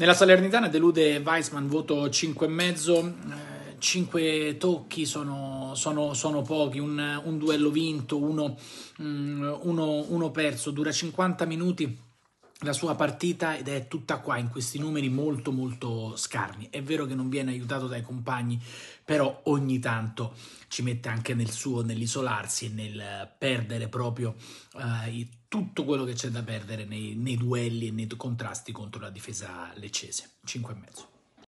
Nella Salernitana delude Weisman, voto 5,5. 5 eh, tocchi sono, sono, sono pochi, un, un, duello vinto, uno, mm, uno, uno perso, dura 50 minuti la sua partita ed è tutta qua in questi numeri molto molto scarni. È vero che non viene aiutato dai compagni, però ogni tanto ci mette anche nel suo, nell'isolarsi e nel perdere proprio eh, tutto quello che c'è da perdere nei, nei duelli e nei contrasti contro la difesa leccese. 5,5.